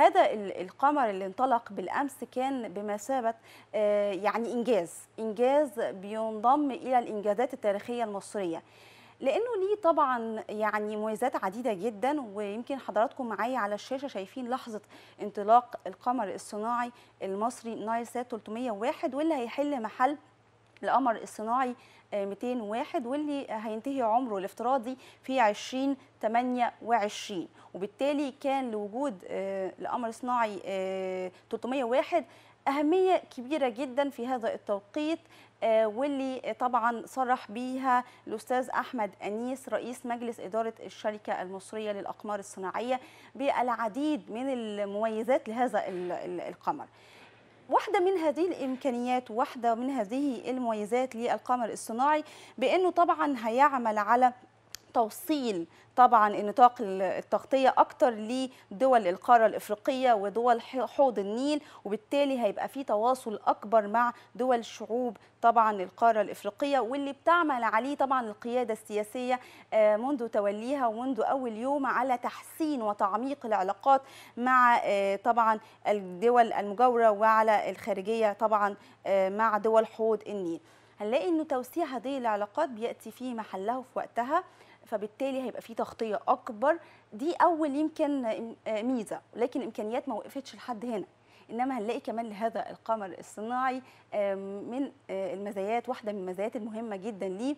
هذا القمر اللي انطلق بالامس كان بمثابه آه، يعني انجاز انجاز بينضم الى الانجازات التاريخيه المصريه لانه ليه طبعا يعني مميزات عديده جدا ويمكن حضراتكم معايا على الشاشه شايفين لحظه انطلاق القمر الصناعي المصري نايل سات 301 واللي هيحل محل القمر الصناعي 201 آه، واللي هينتهي عمره الافتراضي في 2028 وبالتالي كان لوجود آه، القمر الصناعي 301 آه، أهمية كبيرة جدا في هذا التوقيت واللي طبعا صرح بيها الأستاذ أحمد أنيس رئيس مجلس إدارة الشركة المصرية للأقمار الصناعية بالعديد من المميزات لهذا القمر واحدة من هذه الإمكانيات واحدة من هذه المميزات للقمر الصناعي بأنه طبعا هيعمل على توصيل طبعا النطاق التغطية أكتر لدول القارة الإفريقية ودول حوض النيل وبالتالي هيبقى في تواصل أكبر مع دول شعوب طبعا القارة الإفريقية واللي بتعمل عليه طبعا القيادة السياسية آه، منذ توليها ومنذ أول يوم على تحسين وتعميق العلاقات مع آه، طبعا الدول المجاورة وعلى الخارجية طبعا آه، مع دول حوض النيل هنلاقي انه توسيع هذه العلاقات بياتي في محله في وقتها فبالتالي هيبقى في تغطيه اكبر دي اول يمكن آه، ميزه لكن امكانيات ما وقفتش لحد هنا انما هنلاقي كمان لهذا القمر الصناعي من آه، المزايات واحده من المزايات المهمه جدا ليه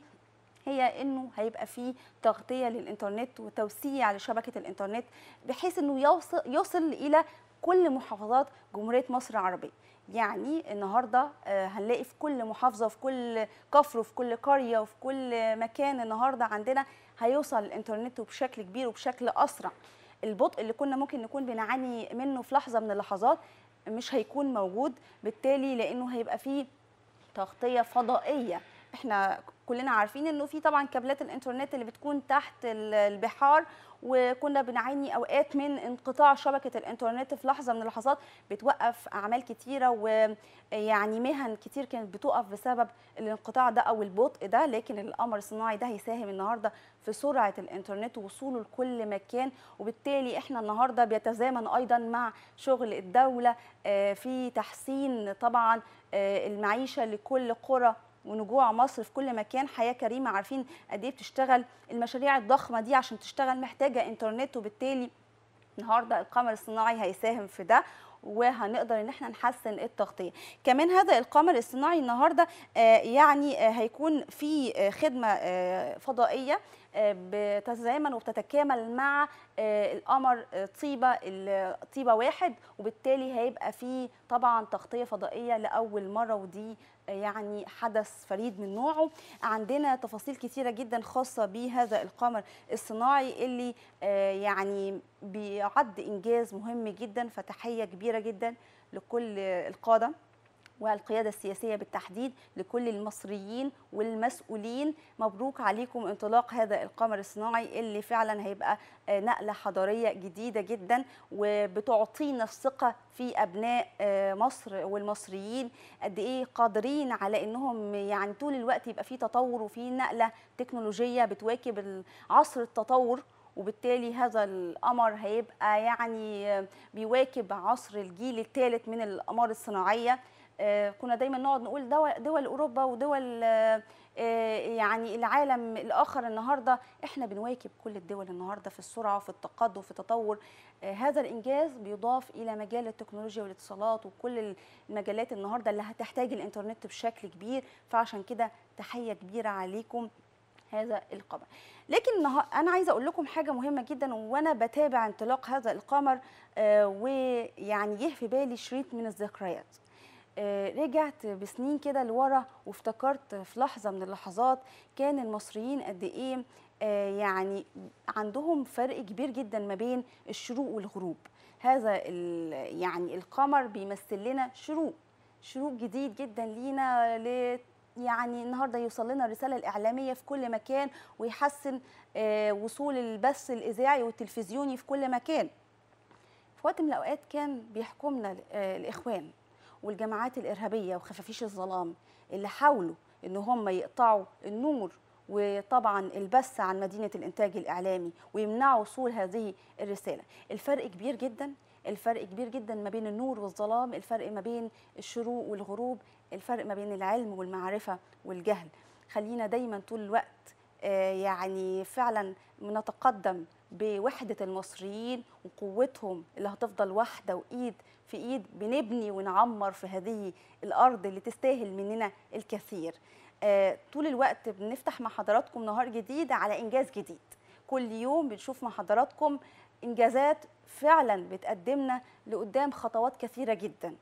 هي انه هيبقى في تغطيه للانترنت وتوسيع لشبكه الانترنت بحيث انه يوصل, يوصل الى كل محافظات جمهوريه مصر العربيه يعني النهارده آه، هنلاقي في كل محافظه في كل كفر وفي كل قريه وفي كل مكان النهارده عندنا هيوصل الانترنت بشكل كبير وبشكل اسرع البطء اللي كنا ممكن نكون بنعاني منه في لحظه من اللحظات مش هيكون موجود بالتالي لانه هيبقى فيه تغطيه فضائيه احنا كلنا عارفين انه في طبعا كابلات الانترنت اللي بتكون تحت البحار وكنا بنعاني اوقات من انقطاع شبكه الانترنت في لحظه من اللحظات بتوقف اعمال كتيره ويعني مهن كتير كانت بتقف بسبب الانقطاع ده او البطء ده لكن القمر الصناعي ده هيساهم النهارده في سرعه الانترنت ووصوله لكل مكان وبالتالي احنا النهارده بيتزامن ايضا مع شغل الدوله آه، في تحسين طبعا آه، المعيشه لكل قرى ونجوع مصر في كل مكان حياه كريمه عارفين قد ايه بتشتغل المشاريع الضخمه دي عشان تشتغل محتاجه انترنت وبالتالي النهارده القمر الصناعي هيساهم في ده وهنقدر ان احنا نحسن التغطيه كمان هذا القمر الصناعي النهارده آه، يعني آه، هيكون في آه، خدمه فضائيه بتتزامن وبتتكامل مع القمر طيبه طيبه واحد وبالتالي هيبقى في طبعا تغطيه فضائيه لاول مره ودي يعني حدث فريد من نوعه عندنا تفاصيل كثيره جدا خاصه بهذا القمر الصناعي اللي يعني بيعد انجاز مهم جدا فتحيه كبيره جدا لكل القاده والقيادة السياسية بالتحديد لكل المصريين والمسؤولين مبروك عليكم انطلاق هذا القمر الصناعي اللي فعلا هيبقى نقلة حضارية جديدة جدا وبتعطينا الثقة في أبناء آه، مصر والمصريين قد إيه قادرين على أنهم يعني طول الوقت يبقى في تطور وفي نقلة تكنولوجية بتواكب عصر التطور وبالتالي هذا القمر هيبقى يعني بيواكب عصر الجيل الثالث من الأقمار الصناعية آه، كنا دايما نقعد نقول دول, أوروبا ودول آه، يعني العالم الآخر النهاردة إحنا بنواكب كل الدول النهاردة في السرعة وفي التقدم في التطور آه، هذا الإنجاز بيضاف إلى مجال التكنولوجيا والاتصالات وكل المجالات النهاردة اللي هتحتاج الإنترنت بشكل كبير فعشان كده تحية كبيرة عليكم هذا القمر لكن انا عايزه اقول لكم حاجه مهمه جدا وانا بتابع انطلاق هذا القمر آه، ويعني جه في بالي شريط من الذكريات آه، رجعت بسنين كده لورا وافتكرت في لحظه من اللحظات كان المصريين قد ايه آه، يعني عندهم فرق كبير جدا ما بين الشروق والغروب هذا يعني القمر بيمثل لنا شروق شروق جديد جدا لينا يعني النهارده يوصل لنا الرساله الاعلاميه في كل مكان ويحسن آه، وصول البث الاذاعي والتلفزيوني في كل مكان. في وقت من الاوقات كان بيحكمنا آه، الاخوان والجماعات الارهابيه وخفافيش الظلام اللي حاولوا ان هم يقطعوا النور وطبعا البث عن مدينه الانتاج الاعلامي ويمنعوا وصول هذه الرساله. الفرق كبير جدا الفرق كبير جدا ما بين النور والظلام الفرق ما بين الشروق والغروب الفرق ما بين العلم والمعرفة والجهل خلينا دايما طول الوقت آه، يعني فعلا نتقدم بوحدة المصريين وقوتهم اللي هتفضل واحدة وإيد في إيد بنبني ونعمر في هذه الأرض اللي تستاهل مننا الكثير آه، طول الوقت بنفتح مع حضراتكم نهار جديد على إنجاز جديد كل يوم بنشوف مع حضراتكم إنجازات فعلا بتقدمنا لقدام خطوات كثيرة جداً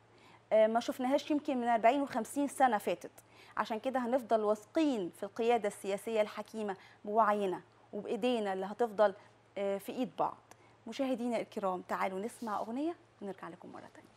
آه، ما شفناهاش يمكن من 40 و50 سنه فاتت عشان كده هنفضل واثقين في القياده السياسيه الحكيمه بوعينا وبايدينا اللي هتفضل آه، في ايد بعض مشاهدينا الكرام تعالوا نسمع اغنيه ونرجع لكم مره ثانيه